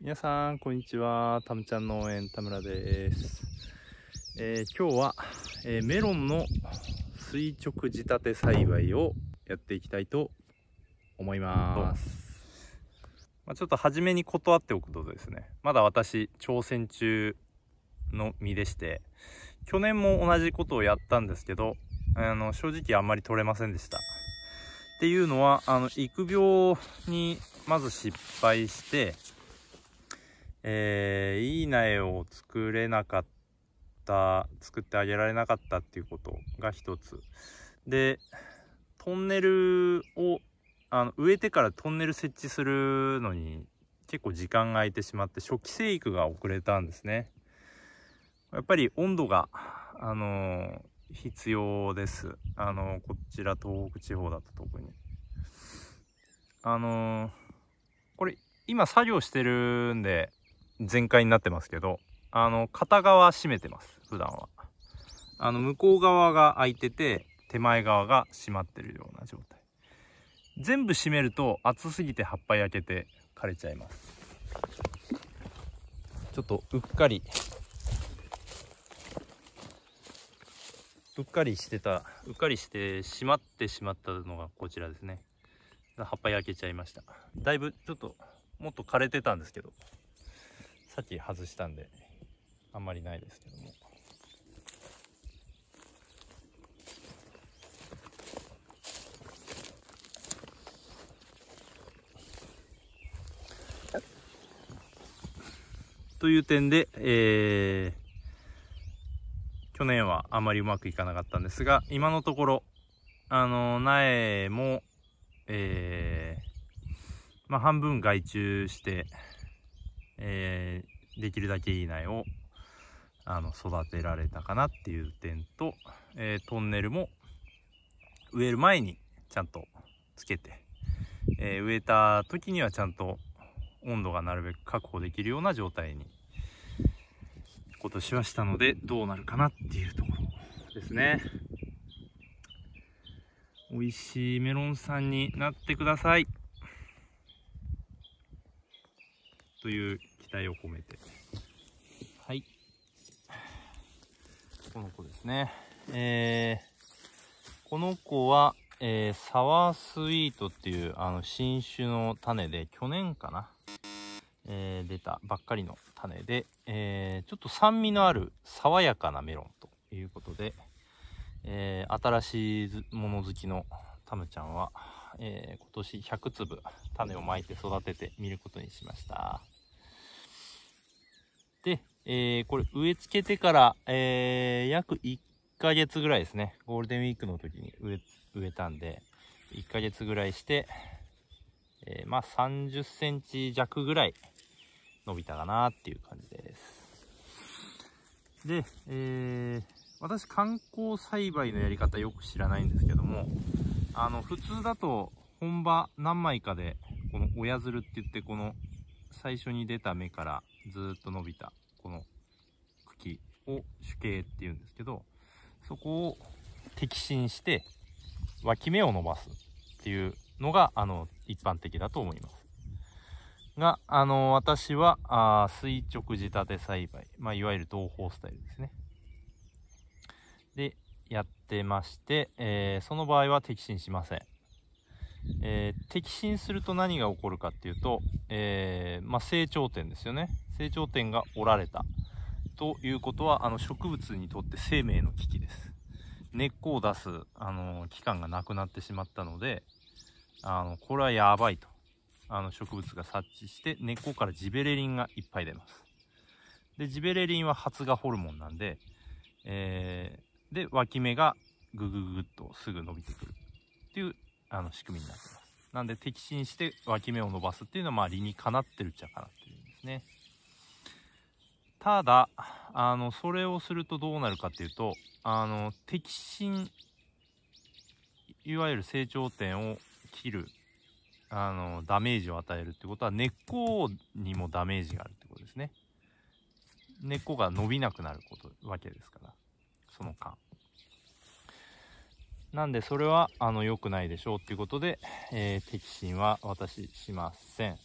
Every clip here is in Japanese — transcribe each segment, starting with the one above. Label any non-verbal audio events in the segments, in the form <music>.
皆さん、こんにちは。たむちゃん農園、田村です。えー、今日は、えー、メロンの垂直仕立て栽培をやっていきたいと思います。まあ、ちょっと初めに断っておくとですね、まだ私、挑戦中の身でして、去年も同じことをやったんですけど、あの、正直あんまり取れませんでした。っていうのは、あの、育苗にまず失敗して、えー、いい苗を作れなかった、作ってあげられなかったっていうことが一つ。で、トンネルを、あの、植えてからトンネル設置するのに結構時間が空いてしまって、初期生育が遅れたんですね。やっぱり温度が、あのー、必要です。あのー、こちら東北地方だと特に。あのー、これ、今作業してるんで、全開になってますけど、あの、片側閉めてます、普段は。あの、向こう側が開いてて、手前側が閉まってるような状態。全部閉めると熱すぎて葉っぱ焼けて枯れちゃいます。ちょっとうっかり、うっかりしてた、うっかりしてしまってしまったのがこちらですね。葉っぱ焼けちゃいました。だいぶちょっと、もっと枯れてたんですけど、さっき外したんであんまりないですけども。という点で、えー、去年はあまりうまくいかなかったんですが、今のところ、あの、苗も、えー、まあ、半分外注して、えー、できるだけいい苗をあの育てられたかなっていう点と、えー、トンネルも植える前にちゃんとつけて、えー、植えた時にはちゃんと温度がなるべく確保できるような状態に今年はしたのでどうなるかなっていうところですね美味しいメロンさんになってくださいという期待を込めてはいこの子ですねえー、この子は、えー、サワースイートっていうあの新種の種で去年かな、えー、出たばっかりの種で、えー、ちょっと酸味のある爽やかなメロンということで、えー、新しいもの好きのタムちゃんはえー、今年100粒種をまいて育ててみることにしました。で、えー、これ植え付けてから、えー、約1ヶ月ぐらいですね。ゴールデンウィークの時に植え植えたんで、1ヶ月ぐらいして、えー、まあ30センチ弱ぐらい伸びたかなっていう感じです。で、えー、私観光栽培のやり方よく知らないんですけども、あの、普通だと本場何枚かで、この親づるって言って、この最初に出た芽からずっと伸びた、この茎を主形って言うんですけど、そこを摘心して脇芽を伸ばすっていうのが、あの、一般的だと思います。が、あの、私は、あ垂直仕立て栽培、まあ、いわゆる同胞スタイルですね。で、やってまして、えー、その場合は摘心しません。えー、摘心すると何が起こるかっていうと、えー、まあ、成長点ですよね。成長点が折られた。ということは、あの植物にとって生命の危機です。根っこを出す、あの期間がなくなってしまったので、あの、これはやばいと。あの植物が察知して根っこからジベレリンがいっぱい出ます。で、ジベレリンは発芽ホルモンなんで、えー、で、脇芽がぐぐぐっとすぐ伸びてくるっていうあの仕組みになってます。なんで、摘心して脇芽を伸ばすっていうのは、まあ、理にかなってるっちゃかなってるんですね。ただ、あの、それをするとどうなるかっていうと、あの、摘心、いわゆる成長点を切る、あの、ダメージを与えるってことは、根っこにもダメージがあるってことですね。根っこが伸びなくなること、わけですから。その間なんでそれはあの良くないでしょうっていうことで、えー、摘心は私しません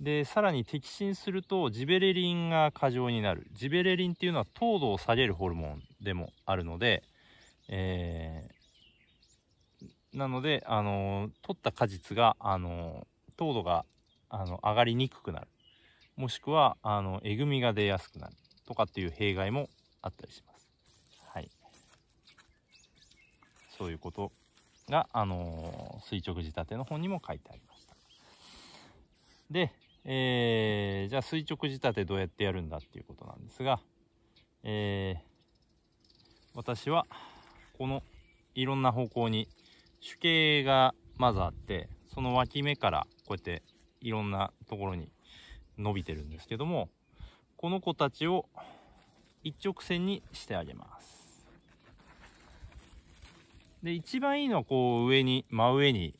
でさらに摘心するとジベレリンが過剰になるジベレリンっていうのは糖度を下げるホルモンでもあるので、えー、なので、あのー、取った果実が、あのー、糖度が、あの上がりにくくなるもしくはあのえぐみが出やすくなるとかっていう弊害もあったりしますということが、あのー、垂直仕立ての本にも書いてありました。で、えー、じゃあ垂直仕立てどうやってやるんだっていうことなんですが、えー、私は、この、いろんな方向に、主形がまずあって、その脇目から、こうやって、いろんなところに伸びてるんですけども、この子たちを一直線にしてあげます。で、一番いいのはこう上に、真上に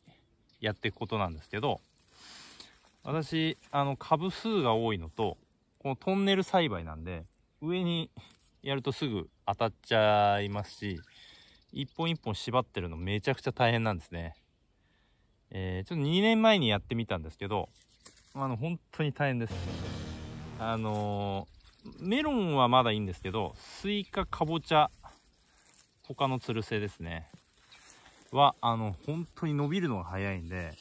やっていくことなんですけど、私、あの、株数が多いのと、このトンネル栽培なんで、上にやるとすぐ当たっちゃいますし、一本一本縛ってるのめちゃくちゃ大変なんですね。えー、ちょっと2年前にやってみたんですけど、あの、本当に大変です。あのー、メロンはまだいいんですけど、スイカ、かぼちゃ、他のつる性ですね。は、あの、本当に伸びるのが早いんで、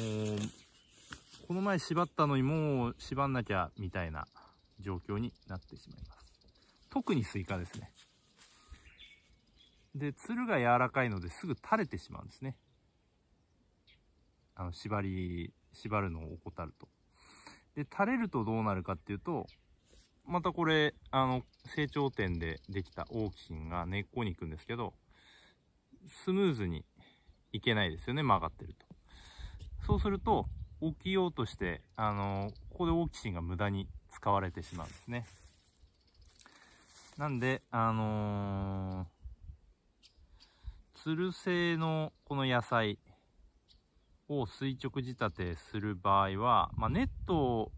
もう、この前縛ったのにもう縛んなきゃみたいな状況になってしまいます。特にスイカですね。で、ツルが柔らかいのですぐ垂れてしまうんですね。あの、縛り、縛るのを怠ると。で、垂れるとどうなるかっていうと、またこれ、あの、成長点でできた大きいが根っこに行くんですけど、スムーズにいけないですよね、曲がってると。そうすると、起きようとして、あのここでオキシンが無駄に使われてしまうんですね。なんで、あのー、つる性のこの野菜を垂直仕立てする場合は、まあ、ネットを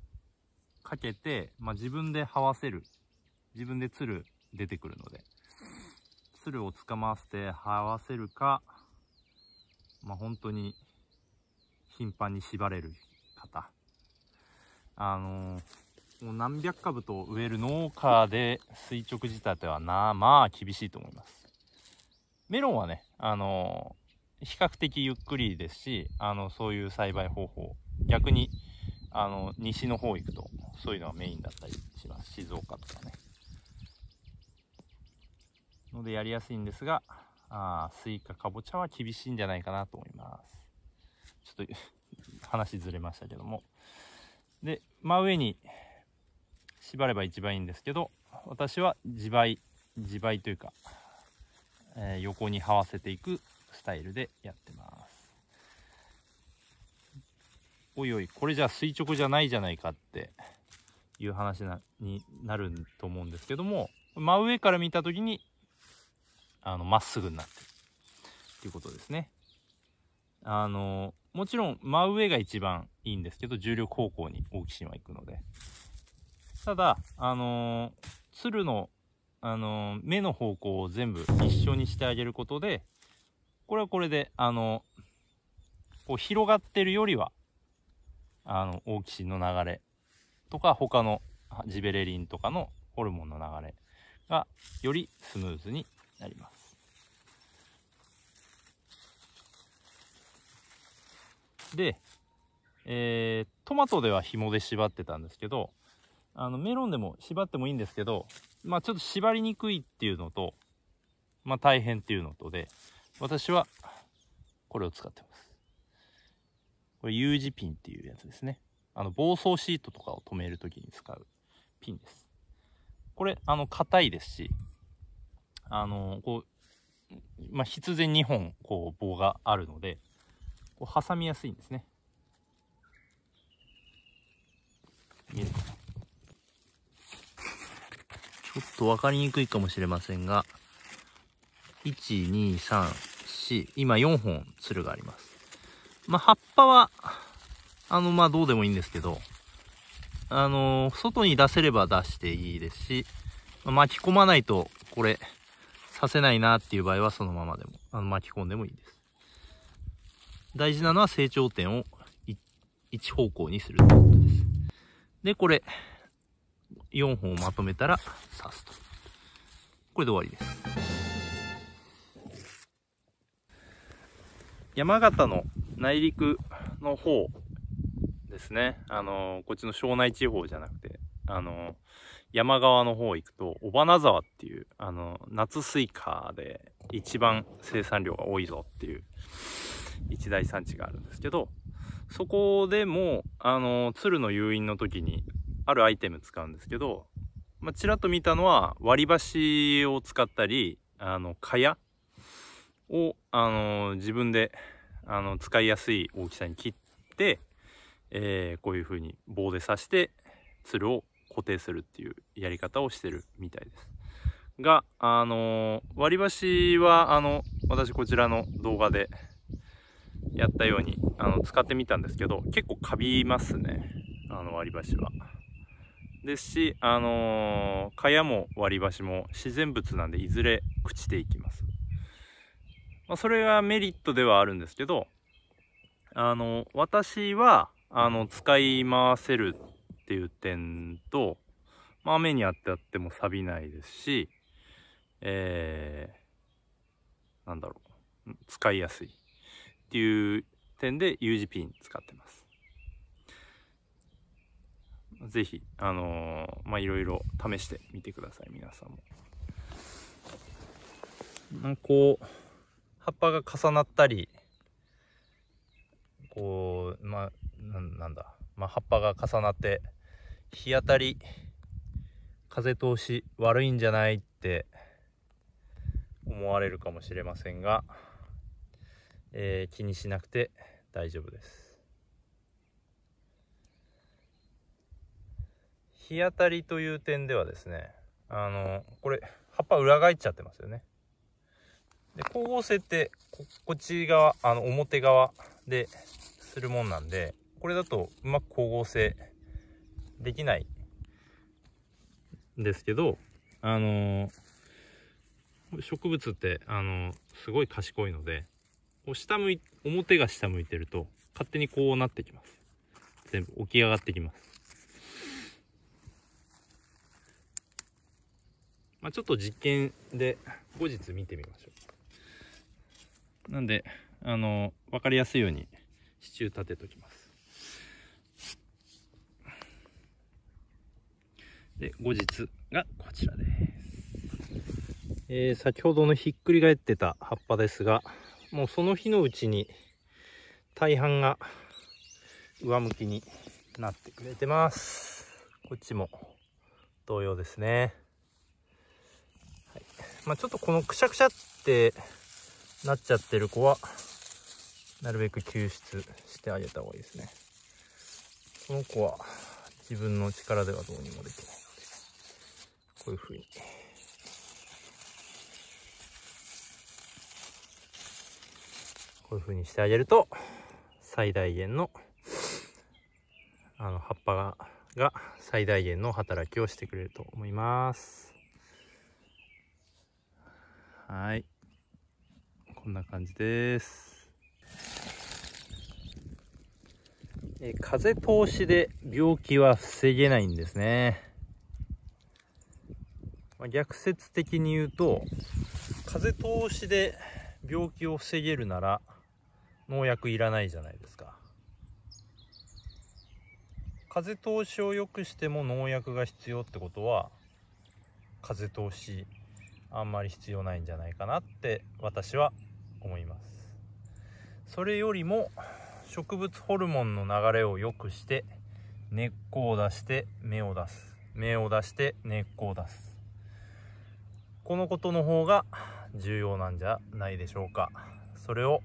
かけて、まあ、自分で這わせる。自分でつる出てくるので。鶴を捕まわせて這わせるか、まあ、本当に頻繁に縛れる方。あのー、もう何百株と植える農家で垂直自体ではな、まあ厳しいと思います。メロンはね、あのー、比較的ゆっくりですし、あの、そういう栽培方法、逆に、あの、西の方行くと、そういうのがメインだったりします。静岡とかね。のでやりやすいんですが、あスイカ、かぼちゃは厳しいんじゃないかなと思います。ちょっと話ずれましたけども。で、真上に縛れば一番いいんですけど、私は自倍、自倍というか、えー、横に這わせていくスタイルでやってます。おいおい、これじゃ垂直じゃないじゃないかっていう話になると思うんですけども、真上から見た時にあの、まっすぐになってる。っていうことですね。あの、もちろん真上が一番いいんですけど、重力方向に大きンは行くので。ただ、あの鶴の、あの目の方向を全部一緒にしてあげることで、これはこれで、あのこう広がってるよりは、あの、大きンの流れとか、他のジベレリンとかのホルモンの流れがよりスムーズになります。で、えー、トマトでは紐で縛ってたんですけど、あの、メロンでも縛ってもいいんですけど、まあちょっと縛りにくいっていうのと、まあ大変っていうのとで、私はこれを使ってます。これ U 字ピンっていうやつですね。あの、防走シートとかを止めるときに使うピンです。これ、あの、硬いですし、あの、こう、まあ、必然2本、こう、棒があるので、こう、挟みやすいんですね。見えちょっとわかりにくいかもしれませんが、1、2、3、4、今4本、つるがあります。まあ、葉っぱは、あの、まあ、どうでもいいんですけど、あのー、外に出せれば出していいですし、まあ、巻き込まないと、これ、させないなっていう場合はそのままでも、あの巻き込んでもいいです。大事なのは成長点を一方向にするということです。で、これ、4本をまとめたら刺すと。これで終わりです。山形の内陸の方ですね。あの、こっちの庄内地方じゃなくて、あの、山側の方行くと、尾花沢っていう、あの、夏スイカで一番生産量が多いぞっていう一大産地があるんですけど、そこでも、あの、鶴の誘引の時にあるアイテム使うんですけど、まあ、ちらっと見たのは割り箸を使ったり、あの、蚊帳を、あの、自分で、あの、使いやすい大きさに切って、えー、こういう風に棒で刺して、鶴を固定するっていうやり方をしてるみたいです。が、あのー、割り箸は、あの、私こちらの動画でやったように、あの、使ってみたんですけど、結構カビますね。あの、割り箸は。ですし、あのー、蚊帳も割り箸も自然物なんで、いずれ朽ちていきます。まあ、それがメリットではあるんですけど、あの、私は、あの、使い回せるっていう点と、まあ、雨にあってあっても錆びないですし、えー、なんだろう、使いやすいっていう点で UGP に使ってます。ぜひ、あのー、ま、いろいろ試してみてください、皆さんも。なんかこう、葉っぱが重なったり、こう、まあ、なんだ、まあ、葉っぱが重なって、日当たり風通し悪いんじゃないって思われるかもしれませんが、えー、気にしなくて大丈夫です日当たりという点ではですねあのこれ葉っぱ裏返っちゃってますよねで光合成ってここっち側あの表側でするもんなんでこれだとうまく光合成できないですけど、あのー、植物って、あのー、すごい賢いので、こう下向い、表が下向いてると、勝手にこうなってきます。全部起き上がってきます。まあ、ちょっと実験で後日見てみましょう。なんで、あのー、わかりやすいように支柱立てときます。で、後日がこちらです。えー、先ほどのひっくり返ってた葉っぱですが、もうその日のうちに大半が上向きになってくれてます。こっちも同様ですね。はいまあ、ちょっとこのくしゃくしゃってなっちゃってる子は、なるべく救出してあげた方がいいですね。この子は自分の力ではどうにもできない。こういうふうに。こういうふうにしてあげると、最大限の、あの、葉っぱが、が最大限の働きをしてくれると思います。はい。こんな感じです。え風通しで病気は防げないんですね。まあ、逆説的に言うと風通しで病気を防げるなら農薬いらないじゃないですか風通しを良くしても農薬が必要ってことは風通しあんまり必要ないんじゃないかなって私は思いますそれよりも植物ホルモンの流れを良くして根っこを出して芽を出す芽を出して根っこを出すこのことの方が重要なんじゃないでしょうかそれを、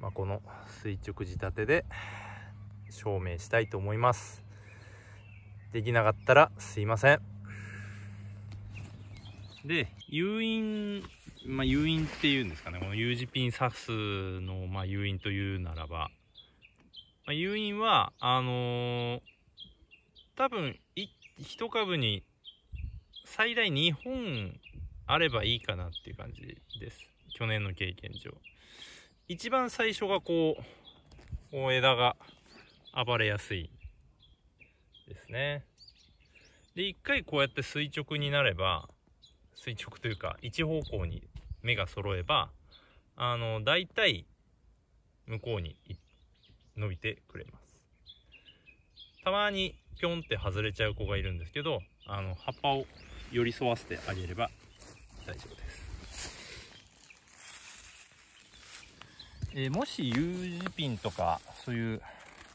まあ、この垂直仕立てで証明したいと思いますできなかったらすいませんで誘引まあ誘引っていうんですかねこの U 字ピンサすのまあ誘引というならば、まあ、誘引はあのー、多分1株に最大2本あればいいかなっていう感じです。去年の経験上。一番最初がこう、こう枝が暴れやすいですね。で、一回こうやって垂直になれば、垂直というか、一方向に目が揃えば、あの、大体、向こうに伸びてくれます。たまにピョンって外れちゃう子がいるんですけど、あの、葉っぱを寄り添わせてあげれば大丈夫です、えー、もし U 字ピンとかそういう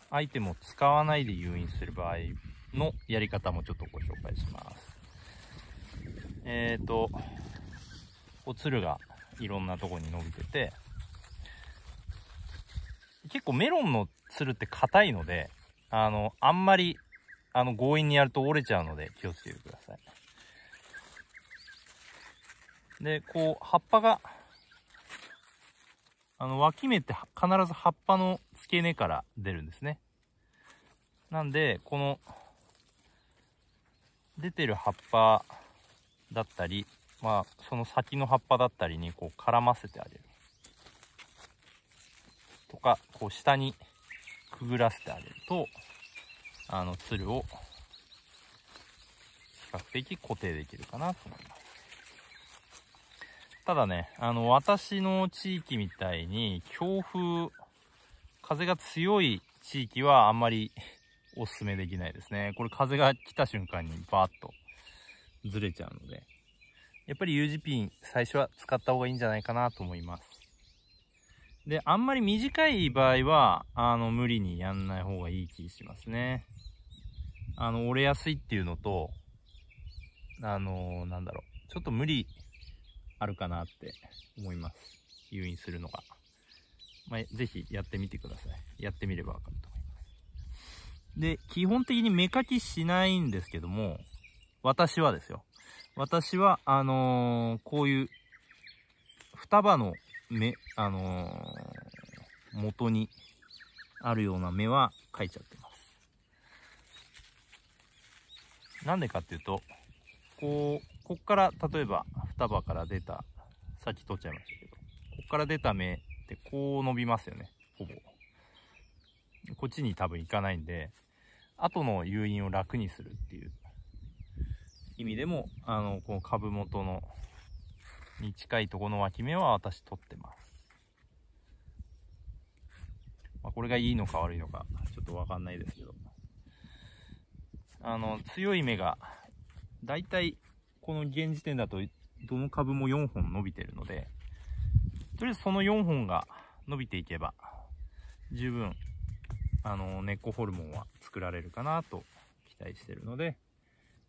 アイテムを使わないで誘引する場合のやり方もちょっとご紹介しますえっ、ー、とおつるがいろんなとこに伸びてて結構メロンのつるって硬いのであのあんまりあの強引にやると折れちゃうので気をつけてくださいで、こう、葉っぱが、あの、脇芽って必ず葉っぱの付け根から出るんですね。なんで、この、出てる葉っぱだったり、まあ、その先の葉っぱだったりにこう絡ませてあげる。とか、こう下にくぐらせてあげると、あの、つるを比較的固定できるかなと思います。ただね、あの、私の地域みたいに、強風、風が強い地域はあんまり <laughs> おすすめできないですね。これ風が来た瞬間にバーッとずれちゃうので。やっぱり U 字ピン最初は使った方がいいんじゃないかなと思います。で、あんまり短い場合は、あの、無理にやんない方がいい気しますね。あの、折れやすいっていうのと、あのなんだろう、ちょっと無理あるかなって思います。誘引するのが。まあ、ぜひやってみてください。やってみればわかると思います。で、基本的に目かきしないんですけども、私はですよ。私は、あのー、こういう双葉の目、あのー、元にあるような目は描いちゃってます。なんでかっていうと、こう、こっから例えば双葉から出たさっき取っちゃいましたけどこっから出た芽ってこう伸びますよねほぼこっちに多分行かないんで後の誘引を楽にするっていう意味でもあのこの株元のに近いとこの脇芽は私取ってます、まあ、これがいいのか悪いのかちょっと分かんないですけどあの強い芽がだいたいこの現時点だと、どの株も4本伸びてるので、とりあえずその4本が伸びていけば、十分、あの、根っこホルモンは作られるかなと期待してるので、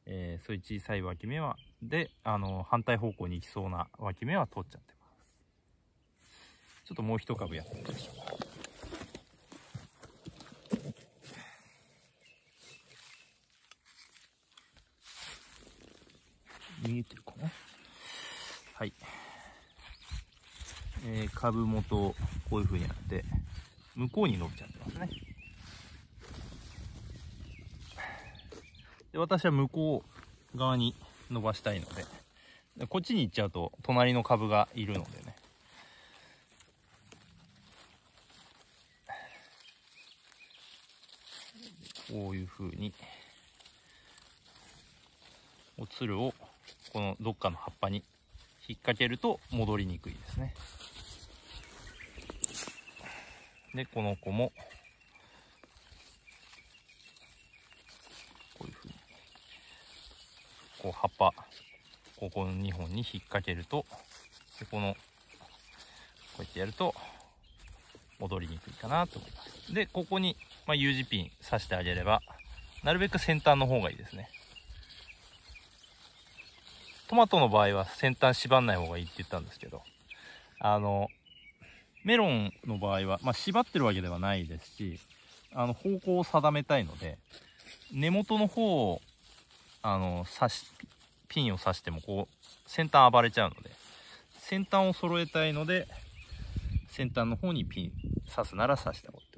えー、そういう小さい脇芽は、で、あの、反対方向に行きそうな脇芽は取っちゃってます。ちょっともう一株やってみましょう。見えてるかなはい。えー、株元、こういう風になって、向こうに伸びちゃってますね。で、私は向こう側に伸ばしたいので、でこっちに行っちゃうと、隣の株がいるのでね。こういう風に、おつるをこのどっかの葉っぱに引っ掛けると戻りにくいですね。で、この子も、こういうふうに、こう葉っぱ、ここの2本に引っ掛けると、でこの、こうやってやると、戻りにくいかなと思います。で、ここに、まあ、U 字ピン刺してあげれば、なるべく先端の方がいいですね。トマトの場合は先端縛らない方がいいって言ったんですけど、あの、メロンの場合は、まあ、縛ってるわけではないですし、あの、方向を定めたいので、根元の方を、あの、刺し、ピンを刺してもこう、先端暴れちゃうので、先端を揃えたいので、先端の方にピン刺すなら刺した方がいい。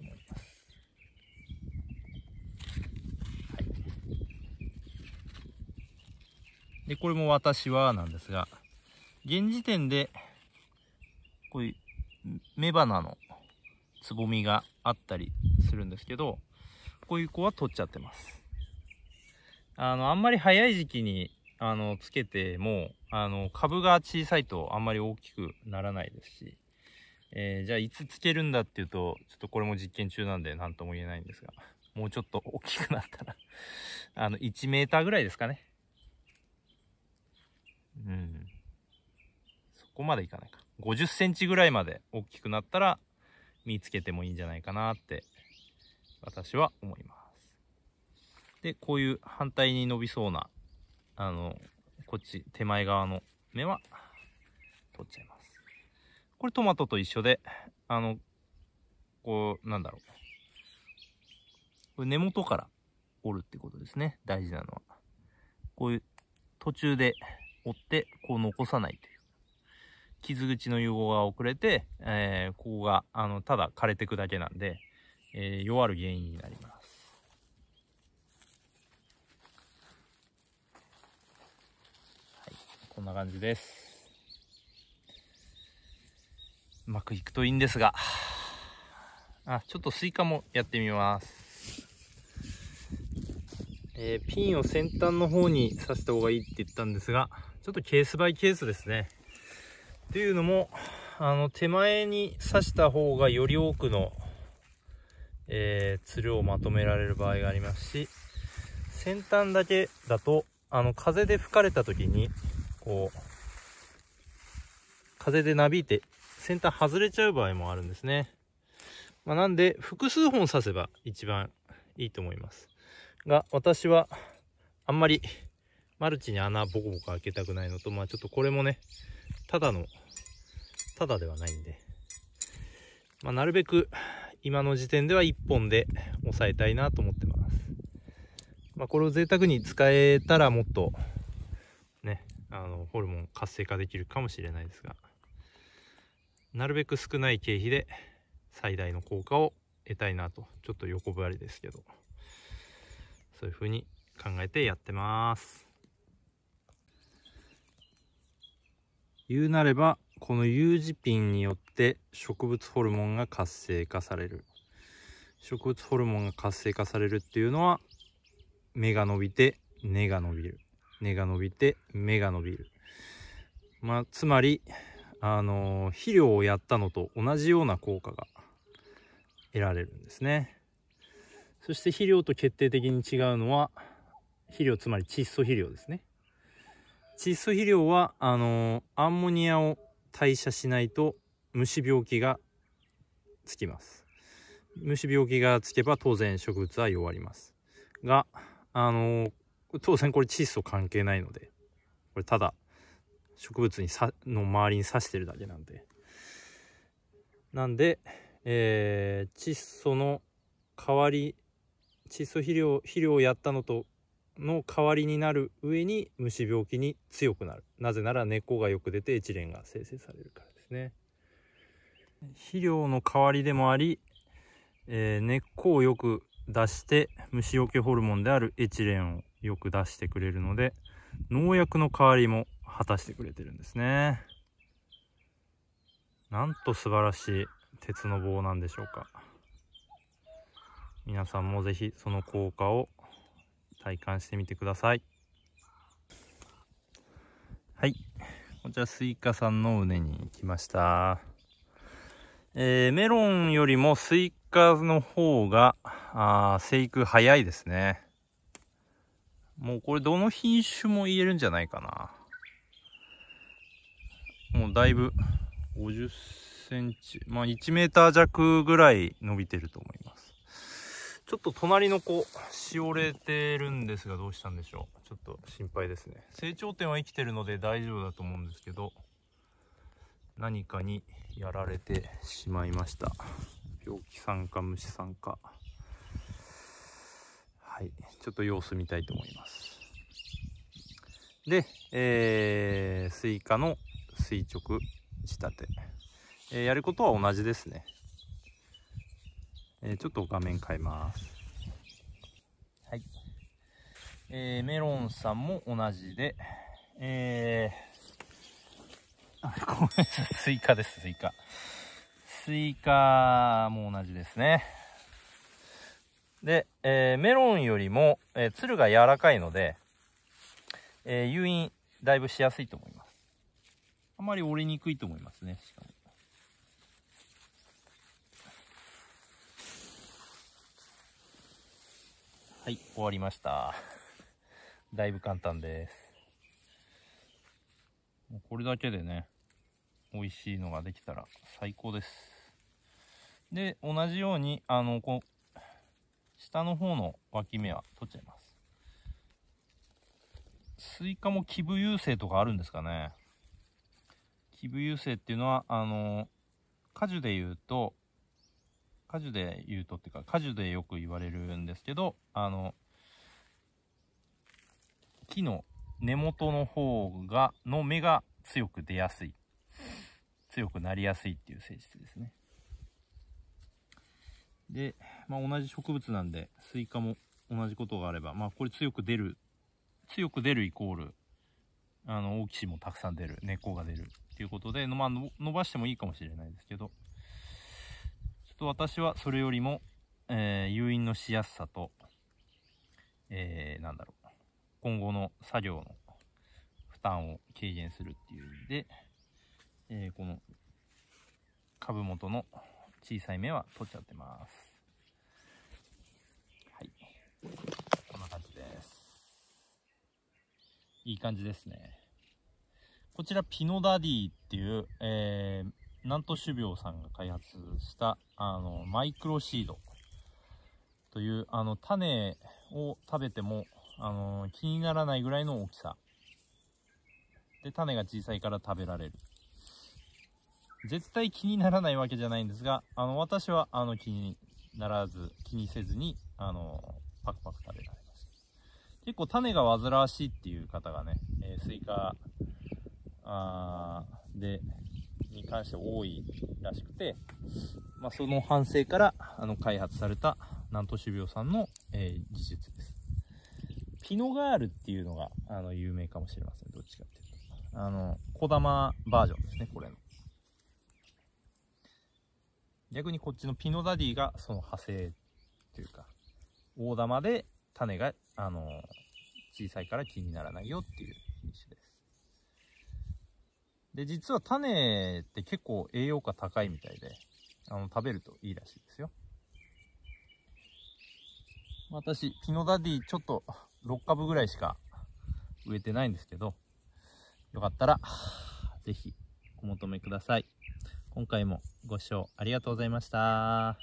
で、これも私はなんですが、現時点で、こういう雌花のつぼみがあったりするんですけど、こういう子は取っちゃってます。あの、あんまり早い時期に、あの、つけても、あの、株が小さいとあんまり大きくならないですし、えー、じゃあいつつけるんだっていうと、ちょっとこれも実験中なんで何とも言えないんですが、もうちょっと大きくなったらあの、1メーターぐらいですかね。うん。そこまでいかないか。50センチぐらいまで大きくなったら見つけてもいいんじゃないかなって私は思います。で、こういう反対に伸びそうな、あの、こっち手前側の芽は取っちゃいます。これトマトと一緒で、あの、こう、なんだろう。これ根元から折るってことですね。大事なのは。こういう途中で追ってこう残さないという傷口の融合が遅れて、えー、ここがあのただ枯れてくだけなんで、えー、弱る原因になりますはいこんな感じですうまくいくといいんですがあちょっとスイカもやってみますえー、ピンを先端の方に刺した方がいいって言ったんですが、ちょっとケースバイケースですね。っていうのも、あの、手前に刺した方がより多くの、えー、鶴をまとめられる場合がありますし、先端だけだと、あの、風で吹かれた時に、こう、風でなびいて、先端外れちゃう場合もあるんですね。まあ、なんで、複数本刺せば一番いいと思います。が、私は、あんまりマルチに穴ボコボコ開けたくないのと、まあちょっとこれもね、ただの、ただではないんで、まあなるべく今の時点では1本で抑えたいなと思ってます。まあこれを贅沢に使えたらもっと、ね、あの、ホルモン活性化できるかもしれないですが、なるべく少ない経費で最大の効果を得たいなと、ちょっと横ばりですけど、そういう風に考えてやってます。言うなればこの U 字ピンによって植物ホルモンが活性化される植物ホルモンが活性化されるっていうのは芽が伸びて根が伸びる根が伸びて芽が伸びるまあつまりあの肥料をやったのと同じような効果が得られるんですねそして肥料と決定的に違うのは肥料つまり窒素肥料ですね窒素肥料はあのアンモニアを代謝しないと虫病気がつきます虫病気がつけば当然植物は弱りますがあの当然これ窒素関係ないのでこれただ植物にさの周りに刺してるだけなんでなんで、えー、窒素の代わり窒素肥料肥料をやったのとの代わりになる上に虫病気に強くなるなぜなら根っこがよく出てエチレンが生成されるからですね肥料の代わりでもあり、えー、根っこをよく出して虫除けホルモンであるエチレンをよく出してくれるので農薬の代わりも果たしてくれてるんですねなんと素晴らしい鉄の棒なんでしょうか皆さんも是非その効果を体感してみてくださいはいこちらスイカさんの畝に来ましたえー、メロンよりもスイカの方があ生育早いですねもうこれどの品種も言えるんじゃないかなもうだいぶ50センチまあ1メーター弱ぐらい伸びてると思いますちょっと隣の子、しおれてるんですが、どうしたんでしょう。ちょっと心配ですね。成長点は生きてるので大丈夫だと思うんですけど、何かにやられてしまいました。病気さんか虫さんか。はい。ちょっと様子見たいと思います。で、えー、スイカの垂直仕立て。えー、やることは同じですね。えー、ちょっと画面変えますはい、えー、メロンさんも同じでえー、ごめんなさいスイカですスイカスイカも同じですねで、えー、メロンよりも、えー、つるが柔らかいので、えー、誘引だいぶしやすいと思いますあまり折れにくいと思いますねしかもはい、終わりました。<laughs> だいぶ簡単です。もうこれだけでね、美味しいのができたら最高です。で、同じように、あの、こう、下の方の脇芽は取っちゃいます。スイカも気分優勢とかあるんですかね。気分優勢っていうのは、あの、果樹で言うと、果樹で言うとっていうか、果樹でよく言われるんですけど、あの、木の根元の方が、の芽が強く出やすい。強くなりやすいっていう性質ですね。で、まあ、同じ植物なんで、スイカも同じことがあれば、まあ、これ強く出る、強く出るイコール、あの、大きしもたくさん出る、根っこが出るっていうことで、まあ、伸ばしてもいいかもしれないですけど、っと私はそれよりも、えー、誘引のしやすさと、えー、なんだろう、今後の作業の負担を軽減するっていう意味で、えー、この株元の小さい芽は取っちゃってます。はい。こんな感じです。いい感じですね。こちらピノダディっていう、えー南都種苗さんが開発したあのマイクロシードというあの種を食べてもあの気にならないぐらいの大きさで種が小さいから食べられる絶対気にならないわけじゃないんですがあの私はあの気にならず気にせずにあのパクパク食べられます結構種が煩わしいっていう方がね、えー、スイカあでに関して多いらしくて、まあ、その反省からあの開発された南都種苗さんの、えー、技術です。ピノガールっていうのがあの有名かもしれません、ね、どっちかっていうと。あの、小玉バージョンですね、これの。逆にこっちのピノダディがその派生というか、大玉で種が、あの小さいから気にならないよっていう品種です。で、実は種って結構栄養価高いみたいで、あの、食べるといいらしいですよ。私、ピノダディちょっと6株ぐらいしか植えてないんですけど、よかったら、ぜひお求めください。今回もご視聴ありがとうございました。あ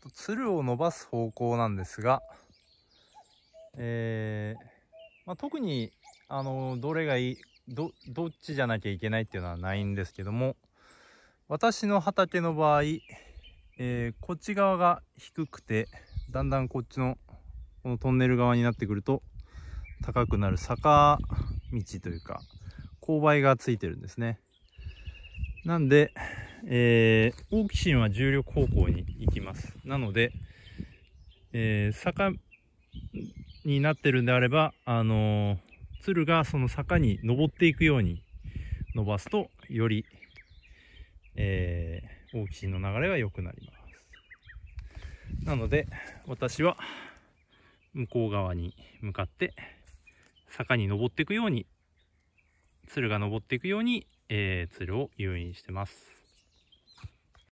とつるを伸ばす方向なんですが、えー、まあ、特にあの、どれがいい、ど、どっちじゃなきゃいけないっていうのはないんですけども、私の畑の場合、えー、こっち側が低くて、だんだんこっちの、このトンネル側になってくると、高くなる坂道というか、勾配がついてるんですね。なんで、えー、オーキシンは重力方向に行きます。なので、えー、坂になってるんであれば、あのー鶴がその坂に登っていくように伸ばすとより、えー、オーキシンの流れが良くなりますなので私は向こう側に向かって坂に登っていくように鶴が登っていくように、えー、鶴を誘引してます